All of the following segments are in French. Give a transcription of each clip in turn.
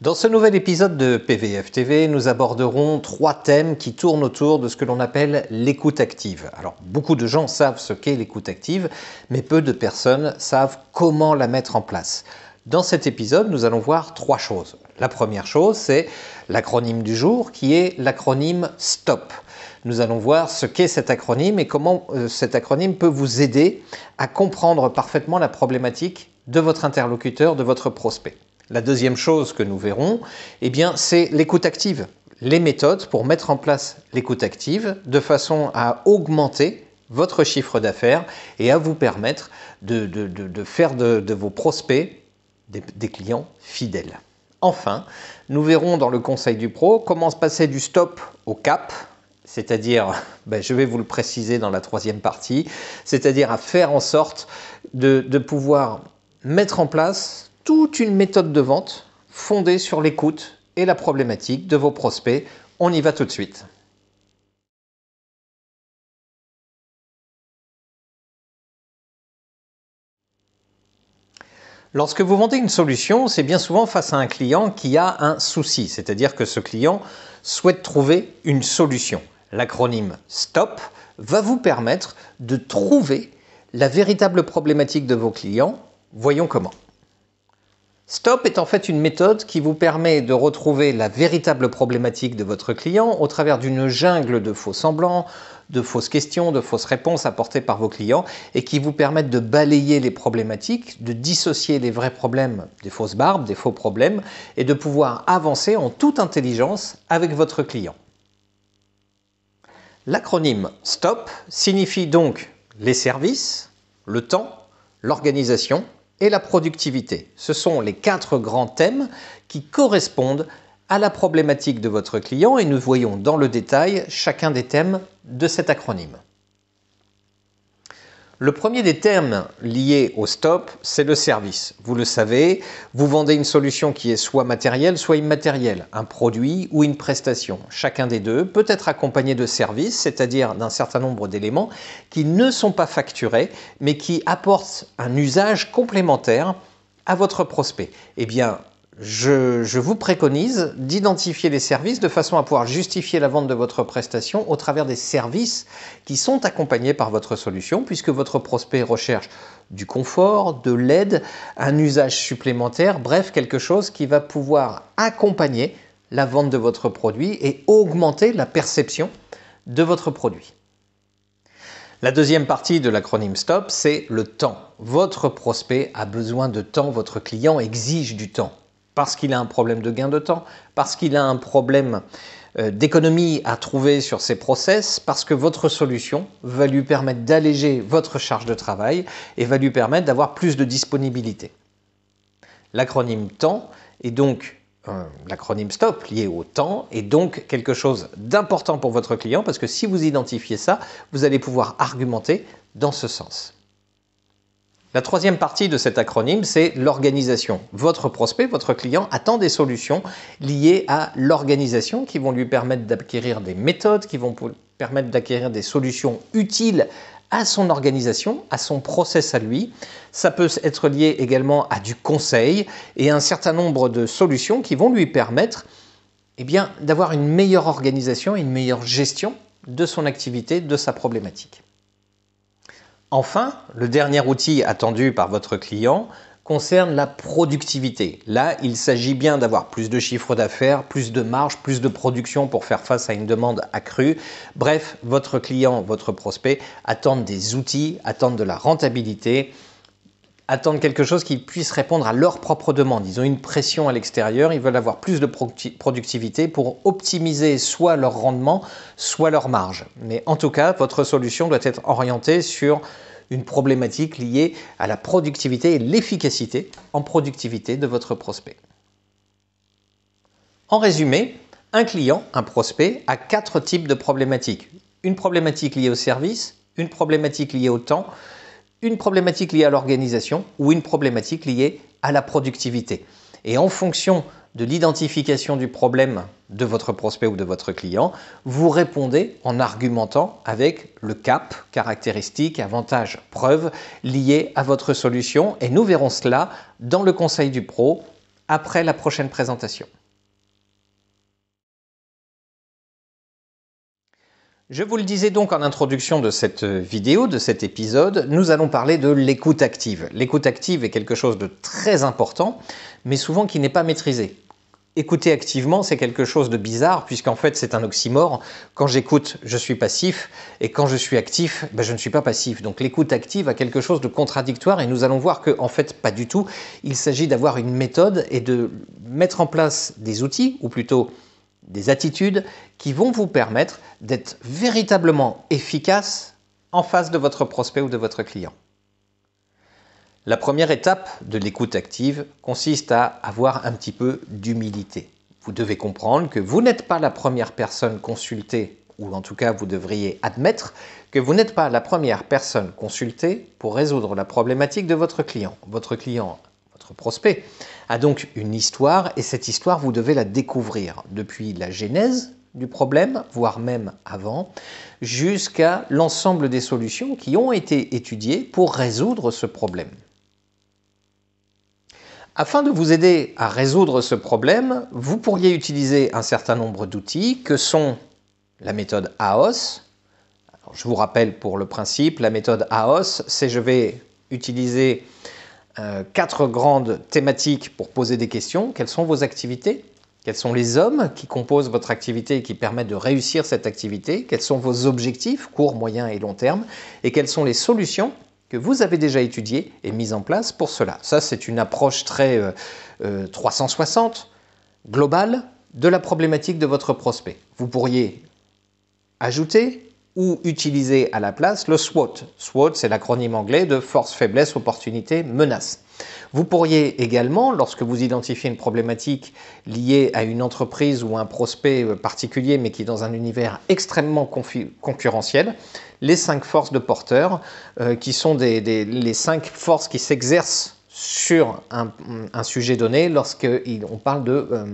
Dans ce nouvel épisode de PVF TV, nous aborderons trois thèmes qui tournent autour de ce que l'on appelle l'écoute active. Alors, beaucoup de gens savent ce qu'est l'écoute active, mais peu de personnes savent comment la mettre en place. Dans cet épisode, nous allons voir trois choses. La première chose, c'est l'acronyme du jour qui est l'acronyme STOP. Nous allons voir ce qu'est cet acronyme et comment euh, cet acronyme peut vous aider à comprendre parfaitement la problématique de votre interlocuteur, de votre prospect. La deuxième chose que nous verrons, eh bien, c'est l'écoute active, les méthodes pour mettre en place l'écoute active de façon à augmenter votre chiffre d'affaires et à vous permettre de, faire de, vos prospects des, clients fidèles. Enfin, nous verrons dans le conseil du pro comment se passer du stop au cap, c'est-à-dire, ben, je vais vous le préciser dans la troisième partie, c'est-à-dire à faire en sorte de, de pouvoir mettre en place toute une méthode de vente fondée sur l'écoute et la problématique de vos prospects. On y va tout de suite. Lorsque vous vendez une solution, c'est bien souvent face à un client qui a un souci, c'est-à-dire que ce client souhaite trouver une solution. L'acronyme STOP va vous permettre de trouver la véritable problématique de vos clients. Voyons comment. Stop est en fait une méthode qui vous permet de retrouver la véritable problématique de votre client au travers d'une jungle de faux semblants, de fausses questions, de fausses réponses apportées par vos clients et qui vous permettent de balayer les problématiques, de dissocier les vrais problèmes des fausses barbes, des faux problèmes et de pouvoir avancer en toute intelligence avec votre client. L'acronyme STOP signifie donc les services, le temps, l'organisation, et la productivité. Ce sont les quatre grands thèmes qui correspondent à la problématique de votre client et nous voyons dans le détail chacun des thèmes de cet acronyme. Le premier des termes liés au stop, c'est le service. Vous le savez, vous vendez une solution qui est soit matérielle, soit immatérielle, un produit ou une prestation. Chacun des deux peut être accompagné de services, c'est-à-dire d'un certain nombre d'éléments qui ne sont pas facturés, mais qui apportent un usage complémentaire à votre prospect. Eh bien, je, vous préconise d'identifier les services de façon à pouvoir justifier la vente de votre prestation au travers des services qui sont accompagnés par votre solution, puisque votre prospect recherche du confort, de l'aide, un usage supplémentaire, bref, quelque chose qui va pouvoir accompagner la vente de votre produit et augmenter la perception de votre produit. La deuxième partie de l'acronyme STOP, c'est le temps. Votre prospect a besoin de temps, votre client exige du temps parce qu'il a un problème de gain de temps, parce qu'il a un problème euh, d'économie à trouver sur ses process parce que votre solution va lui permettre d'alléger votre charge de travail et va lui permettre d'avoir plus de disponibilité. L'acronyme temps est donc euh, l'acronyme STOP lié au temps est donc quelque chose d'important pour votre client parce que si vous identifiez ça, vous allez pouvoir argumenter dans ce sens. La troisième partie de cet acronyme, c'est l'organisation. Votre prospect, votre client attend des solutions liées à l'organisation qui vont lui permettre d'acquérir des méthodes, qui vont permettre d'acquérir des solutions utiles à son organisation, à son process à lui. Ça peut être lié également à du conseil et à un certain nombre de solutions qui vont lui permettre eh d'avoir une meilleure organisation, une meilleure gestion de son activité, de sa problématique. Enfin, le dernier outil attendu par votre client concerne la productivité. Là, il s'agit bien d'avoir plus de chiffre d'affaires, plus de marge, plus de production pour faire face à une demande accrue. Bref, votre client, votre prospect attendent des outils, attendent de la rentabilité attendre quelque chose qui puisse répondre à leurs propres demandes. Ils ont une pression à l'extérieur, ils veulent avoir plus de productivité pour optimiser soit leur rendement, soit leur marge. Mais en tout cas, votre solution doit être orientée sur une problématique liée à la productivité et l'efficacité en productivité de votre prospect. En résumé, un client, un prospect, a quatre types de problématiques. Une problématique liée au service, une problématique liée au temps, une problématique liée à l'organisation ou une problématique liée à la productivité. Et en fonction de l'identification du problème de votre prospect ou de votre client, vous répondez en argumentant avec le cap, caractéristique, avantage, preuve lié à votre solution. Et nous verrons cela dans le conseil du pro après la prochaine présentation. Je vous le disais donc en introduction de cette vidéo, de cet épisode, nous allons parler de l'écoute active. L'écoute active est quelque chose de très important, mais souvent qui n'est pas maîtrisé. Écouter activement, c'est quelque chose de bizarre, puisqu'en fait c'est un oxymore. Quand j'écoute, je suis passif, et quand je suis actif, ben, je ne suis pas passif. Donc l'écoute active a quelque chose de contradictoire, et nous allons voir que, en fait, pas du tout. Il s'agit d'avoir une méthode et de mettre en place des outils, ou plutôt des attitudes qui vont vous permettre d'être véritablement efficace en face de votre prospect ou de votre client. La première étape de l'écoute active consiste à avoir un petit peu d'humilité. Vous devez comprendre que vous n'êtes pas la première personne consultée, ou en tout cas vous devriez admettre que vous n'êtes pas la première personne consultée pour résoudre la problématique de votre client. Votre client prospect, a donc une histoire et cette histoire, vous devez la découvrir depuis la genèse du problème, voire même avant, jusqu'à l'ensemble des solutions qui ont été étudiées pour résoudre ce problème. Afin de vous aider à résoudre ce problème, vous pourriez utiliser un certain nombre d'outils que sont la méthode AOS. je vous rappelle pour le principe, la méthode AOS, c'est je vais utiliser euh, quatre grandes thématiques pour poser des questions. Quelles sont vos activités Quels sont les hommes qui composent votre activité et qui permettent de réussir cette activité Quels sont vos objectifs, court, moyen et long terme Et quelles sont les solutions que vous avez déjà étudiées et mises en place pour cela Ça, c'est une approche très 360, euh, euh, globale, de la problématique de votre prospect. Vous pourriez ajouter ou utiliser à la place le SWOT. SWOT, c'est l'acronyme anglais de force, faiblesse, opportunité, menace. Vous pourriez également, lorsque vous identifiez une problématique liée à une entreprise ou un prospect euh, particulier, mais qui est dans un univers extrêmement concurrentiel, les cinq forces de porteur, euh, qui sont les cinq forces qui s'exercent sur un, sujet donné on parle de euh,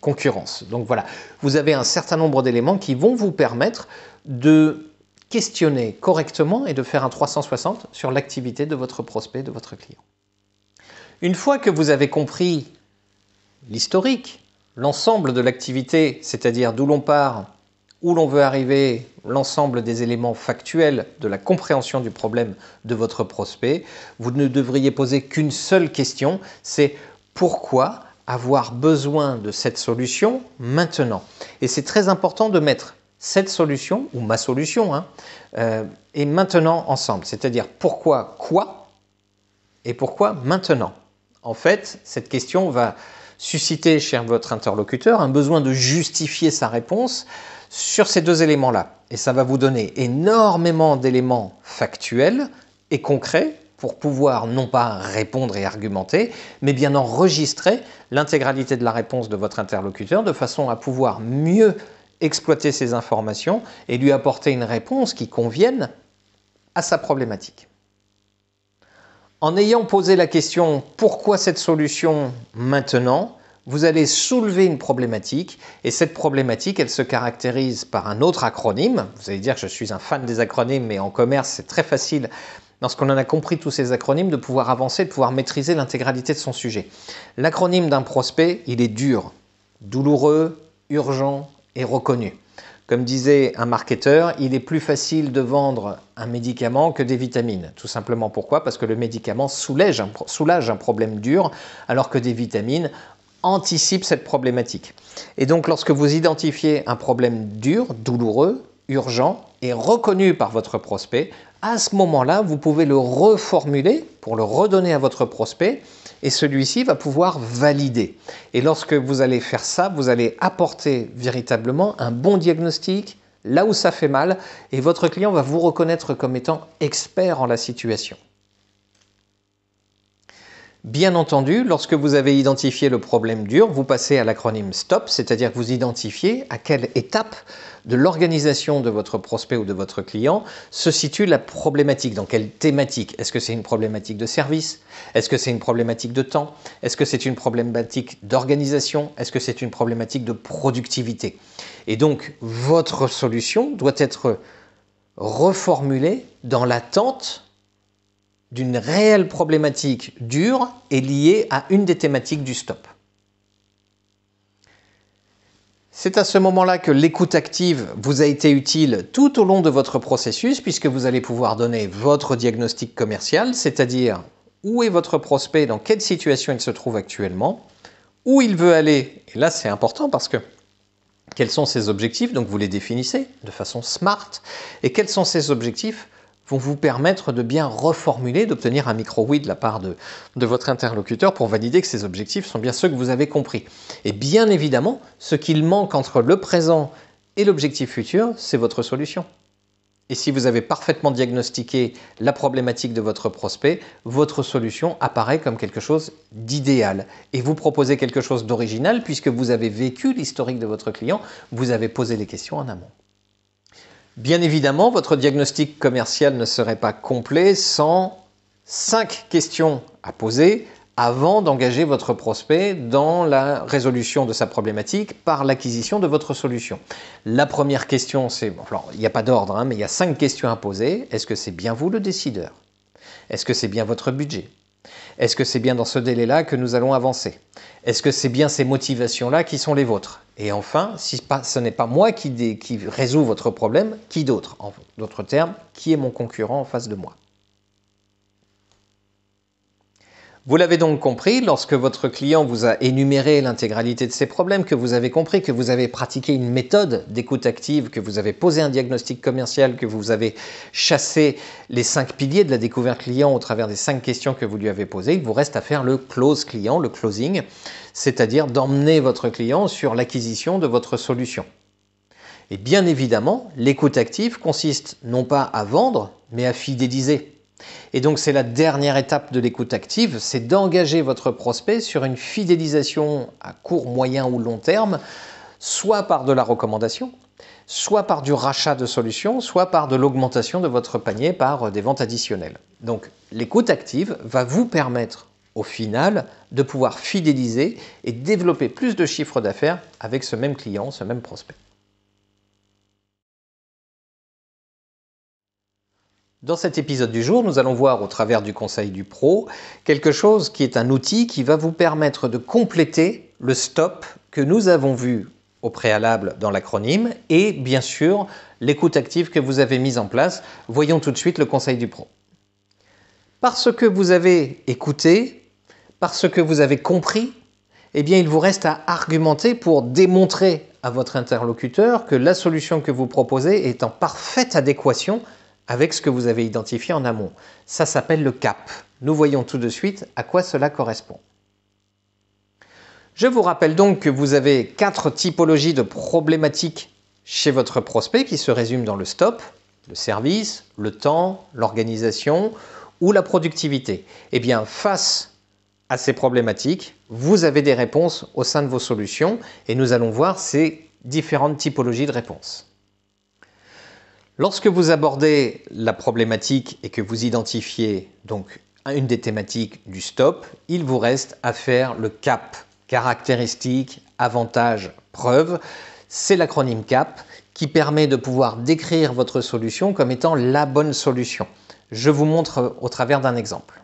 concurrence. Donc voilà, vous avez un certain nombre d'éléments qui vont vous permettre de questionner correctement et de faire un 360 sur l'activité de votre prospect, de votre client. Une fois que vous avez compris l'historique, l'ensemble de l'activité, c'est-à-dire d'où l'on part, où l'on veut arriver, l'ensemble des éléments factuels de la compréhension du problème de votre prospect, vous ne devriez poser qu'une seule question, c'est pourquoi avoir besoin de cette solution maintenant Et c'est très important de mettre cette solution, ou ma solution, hein, euh, est et maintenant ensemble. C'est-à-dire pourquoi quoi et pourquoi maintenant. En fait, cette question va susciter chez votre interlocuteur un besoin de justifier sa réponse sur ces deux éléments-là. Et ça va vous donner énormément d'éléments factuels et concrets pour pouvoir non pas répondre et argumenter, mais bien enregistrer l'intégralité de la réponse de votre interlocuteur de façon à pouvoir mieux exploiter ces informations et lui apporter une réponse qui convienne à sa problématique. En ayant posé la question pourquoi cette solution maintenant, vous allez soulever une problématique et cette problématique, elle se caractérise par un autre acronyme. Vous allez dire que je suis un fan des acronymes, mais en commerce, c'est très facile lorsqu'on en a compris tous ces acronymes, de pouvoir avancer, de pouvoir maîtriser l'intégralité de son sujet. L'acronyme d'un prospect, il est dur, douloureux, urgent, reconnu. Comme disait un marketeur, il est plus facile de vendre un médicament que des vitamines. Tout simplement pourquoi Parce que le médicament soulage un, soulage un problème dur, alors que des vitamines anticipent cette problématique. Et donc lorsque vous identifiez un problème dur, douloureux, urgent et reconnu par votre prospect, à ce moment-là, vous pouvez le reformuler pour le redonner à votre prospect et celui-ci va pouvoir valider. Et lorsque vous allez faire ça, vous allez apporter véritablement un bon diagnostic là où ça fait mal et votre client va vous reconnaître comme étant expert en la situation. Bien entendu, lorsque vous avez identifié le problème dur, vous passez à l'acronyme STOP, c'est-à-dire que vous identifiez à quelle étape de l'organisation de votre prospect ou de votre client se situe la problématique, dans quelle thématique. Est-ce que c'est une problématique de service Est-ce que c'est une problématique de temps Est-ce que c'est une problématique d'organisation Est-ce que c'est une problématique de productivité Et donc, votre solution doit être reformulée dans l'attente d'une réelle problématique dure et liée à une des thématiques du stop. C'est à ce moment-là que l'écoute active vous a été utile tout au long de votre processus puisque vous allez pouvoir donner votre diagnostic commercial, c'est-à-dire où est votre prospect, dans quelle situation il se trouve actuellement, où il veut aller, et là c'est important parce que quels sont ses objectifs, donc vous les définissez de façon smart, et quels sont ses objectifs vont vous permettre de bien reformuler, d'obtenir un micro oui de la part de, de, votre interlocuteur pour valider que ces objectifs sont bien ceux que vous avez compris. Et bien évidemment, ce qu'il manque entre le présent et l'objectif futur, c'est votre solution. Et si vous avez parfaitement diagnostiqué la problématique de votre prospect, votre solution apparaît comme quelque chose d'idéal. Et vous proposez quelque chose d'original puisque vous avez vécu l'historique de votre client, vous avez posé les questions en amont. Bien évidemment, votre diagnostic commercial ne serait pas complet sans cinq questions à poser avant d'engager votre prospect dans la résolution de sa problématique par l'acquisition de votre solution. La première question, c'est, il n'y a pas d'ordre, hein, mais il y a cinq questions à poser. Est-ce que c'est bien vous le décideur Est-ce que c'est bien votre budget est-ce que c'est bien dans ce délai-là que nous allons avancer Est-ce que c'est bien ces motivations-là qui sont les vôtres Et enfin, si ce n'est pas moi qui, résout votre problème, qui d'autre En d'autres termes, qui est mon concurrent en face de moi Vous l'avez donc compris, lorsque votre client vous a énuméré l'intégralité de ses problèmes, que vous avez compris, que vous avez pratiqué une méthode d'écoute active, que vous avez posé un diagnostic commercial, que vous avez chassé les cinq piliers de la découverte client au travers des cinq questions que vous lui avez posées, il vous reste à faire le close client, le closing, c'est-à-dire d'emmener votre client sur l'acquisition de votre solution. Et bien évidemment, l'écoute active consiste non pas à vendre, mais à fidéliser. Et donc c'est la dernière étape de l'écoute active, c'est d'engager votre prospect sur une fidélisation à court, moyen ou long terme, soit par de la recommandation, soit par du rachat de solutions, soit par de l'augmentation de votre panier par euh, des ventes additionnelles. Donc l'écoute active va vous permettre au final de pouvoir fidéliser et développer plus de chiffres d'affaires avec ce même client, ce même prospect. Dans cet épisode du jour, nous allons voir au travers du conseil du pro quelque chose qui est un outil qui va vous permettre de compléter le stop que nous avons vu au préalable dans l'acronyme et bien sûr l'écoute active que vous avez mise en place. Voyons tout de suite le conseil du pro. Parce que vous avez écouté, parce que vous avez compris, eh bien il vous reste à argumenter pour démontrer à votre interlocuteur que la solution que vous proposez est en parfaite adéquation avec ce que vous avez identifié en amont. Ça s'appelle le cap. Nous voyons tout de suite à quoi cela correspond. Je vous rappelle donc que vous avez quatre typologies de problématiques chez votre prospect qui se résument dans le stop, le service, le temps, l'organisation ou la productivité. Eh bien, face à ces problématiques, vous avez des réponses au sein de vos solutions et nous allons voir ces différentes typologies de réponses. Lorsque vous abordez la problématique et que vous identifiez donc une des thématiques du stop, il vous reste à faire le CAP, caractéristique, avantage, preuve. C'est l'acronyme CAP qui permet de pouvoir décrire votre solution comme étant la bonne solution. Je vous montre au travers d'un exemple.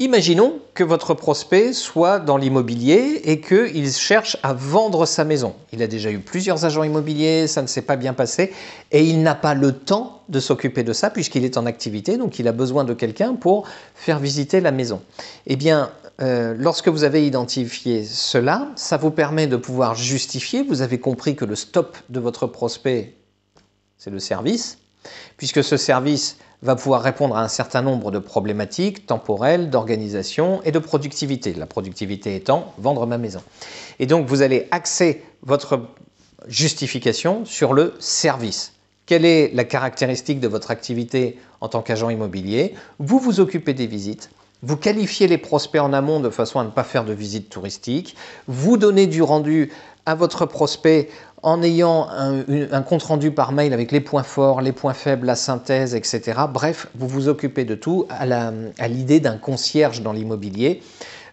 Imaginons que votre prospect soit dans l'immobilier et qu'il cherche à vendre sa maison. Il a déjà eu plusieurs agents immobiliers, ça ne s'est pas bien passé et il n'a pas le temps de s'occuper de ça puisqu'il est en activité, donc il a besoin de quelqu'un pour faire visiter la maison. Eh bien, euh, lorsque vous avez identifié cela, ça vous permet de pouvoir justifier, vous avez compris que le stop de votre prospect, c'est le service, puisque ce service va pouvoir répondre à un certain nombre de problématiques temporelles, d'organisation et de productivité. La productivité étant vendre ma maison. Et donc vous allez axer votre justification sur le service. Quelle est la caractéristique de votre activité en tant qu'agent immobilier Vous vous occupez des visites. Vous qualifiez les prospects en amont de façon à ne pas faire de visites touristiques. Vous donnez du rendu à votre prospect en ayant un, compte-rendu par mail avec les points forts, les points faibles, la synthèse, etc. Bref, vous vous occupez de tout à l'idée d'un concierge dans l'immobilier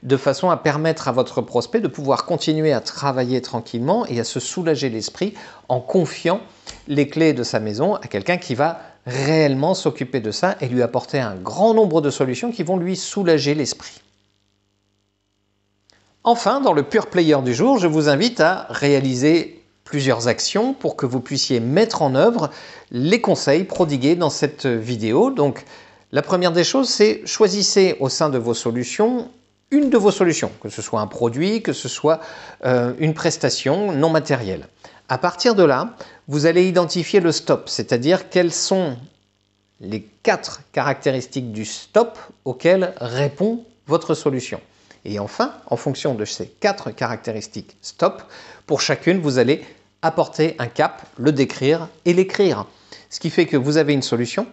de façon à permettre à votre prospect de pouvoir continuer à travailler tranquillement et à se soulager l'esprit en confiant les clés de sa maison à quelqu'un qui va réellement s'occuper de ça et lui apporter un grand nombre de solutions qui vont lui soulager l'esprit. Enfin, dans le Pure Player du jour, je vous invite à réaliser plusieurs actions pour que vous puissiez mettre en œuvre les conseils prodigués dans cette vidéo. Donc, la première des choses, c'est choisissez au sein de vos solutions une de vos solutions, que ce soit un produit, que ce soit euh, une prestation non matérielle. À partir de là, vous allez identifier le stop, c'est-à-dire quelles sont les quatre caractéristiques du stop auxquelles répond votre solution. Et enfin, en fonction de ces quatre caractéristiques stop, pour chacune, vous allez apporter un cap, le décrire et l'écrire. Ce qui fait que vous avez une solution.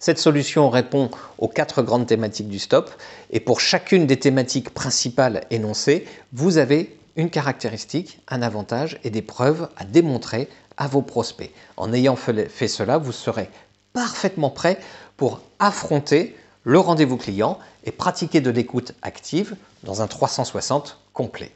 Cette solution répond aux quatre grandes thématiques du stop. Et pour chacune des thématiques principales énoncées, vous avez une caractéristique, un avantage et des preuves à démontrer à vos prospects. En ayant fait cela, vous serez parfaitement prêt pour affronter le rendez-vous client et pratiquer de l'écoute active dans un 360 complet.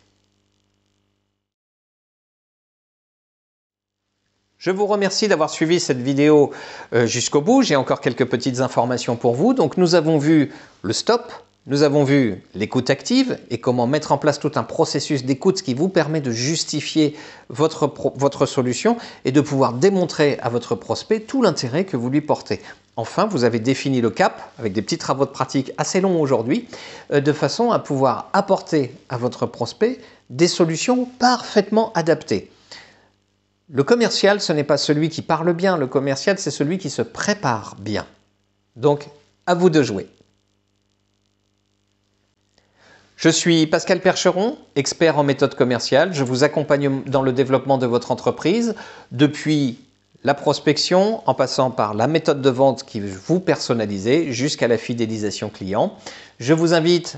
Je vous remercie d'avoir suivi cette vidéo euh, jusqu'au bout. J'ai encore quelques petites informations pour vous. Donc nous avons vu le stop, nous avons vu l'écoute active et comment mettre en place tout un processus d'écoute qui vous permet de justifier votre, votre solution et de pouvoir démontrer à votre prospect tout l'intérêt que vous lui portez. Enfin, vous avez défini le cap avec des petits travaux de pratique assez longs aujourd'hui, euh, de façon à pouvoir apporter à votre prospect des solutions parfaitement adaptées. Le commercial, ce n'est pas celui qui parle bien, le commercial, c'est celui qui se prépare bien. Donc, à vous de jouer. Je suis Pascal Percheron, expert en méthode commerciale. Je vous accompagne dans le développement de votre entreprise depuis la prospection en passant par la méthode de vente qui vous personnalisez jusqu'à la fidélisation client. Je vous invite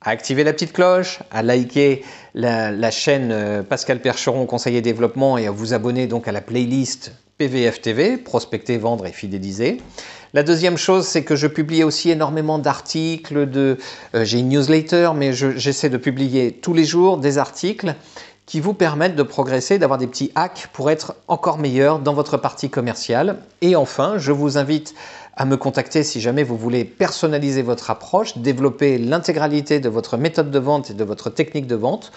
à activer la petite cloche, à liker la, chaîne euh, Pascal Percheron Conseiller Développement et à vous abonner donc à la playlist PVF TV, prospecter, vendre et fidéliser. La deuxième chose, c'est que je publie aussi énormément d'articles, de, euh, j'ai une newsletter, mais j'essaie de publier tous les jours des articles qui vous permettent de progresser, d'avoir des petits hacks pour être encore meilleur dans votre partie commerciale. Et enfin, je vous invite à me contacter si jamais vous voulez personnaliser votre approche, développer l'intégralité de votre méthode de vente et de votre technique de vente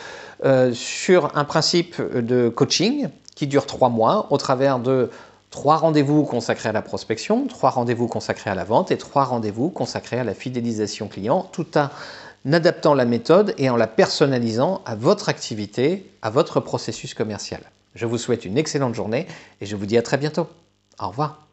euh, sur un principe de coaching qui dure trois mois au travers de trois rendez-vous consacrés à la prospection, trois rendez-vous consacrés à la vente et trois rendez-vous consacrés à la fidélisation client, tout un en adaptant la méthode et en la personnalisant à votre activité, à votre processus commercial. Je vous souhaite une excellente journée et je vous dis à très bientôt. Au revoir.